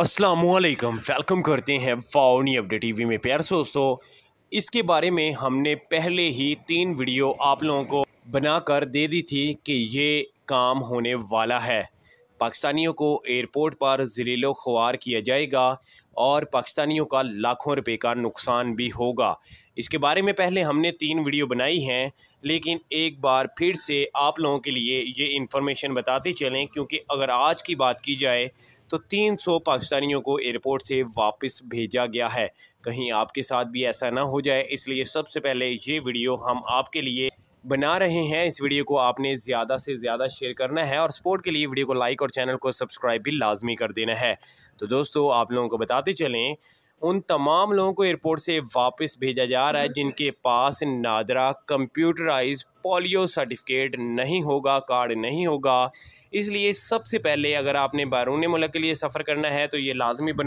असलकम वेलकम करते हैं फाउनी अपडेट टीवी में प्यार दोस्तों इसके बारे में हमने पहले ही तीन वीडियो आप लोगों को बनाकर दे दी थी कि ये काम होने वाला है पाकिस्तानियों को एयरपोर्ट पर जलीलो ख्वार किया जाएगा और पाकिस्तानियों का लाखों रुपए का नुकसान भी होगा इसके बारे में पहले हमने तीन वीडियो बनाई हैं लेकिन एक बार फिर से आप लोगों के लिए ये इन्फॉर्मेशन बताते चलें क्योंकि अगर आज की बात की जाए तो 300 पाकिस्तानियों को एयरपोर्ट से वापस भेजा गया है कहीं आपके साथ भी ऐसा ना हो जाए इसलिए सबसे पहले ये वीडियो हम आपके लिए बना रहे हैं इस वीडियो को आपने ज़्यादा से ज़्यादा शेयर करना है और सपोर्ट के लिए वीडियो को लाइक और चैनल को सब्सक्राइब भी लाजमी कर देना है तो दोस्तों आप लोगों को बताते चलें उन तमाम लोगों को एयरपोर्ट से वापस भेजा जा रहा है जिनके पास नादरा कंप्यूटराइज पोलियो सर्टिफिकेट नहीं होगा कार्ड नहीं होगा इसलिए सबसे पहले अगर आपने बैरून मुल्क के लिए सफ़र करना है तो ये लाजमी बनो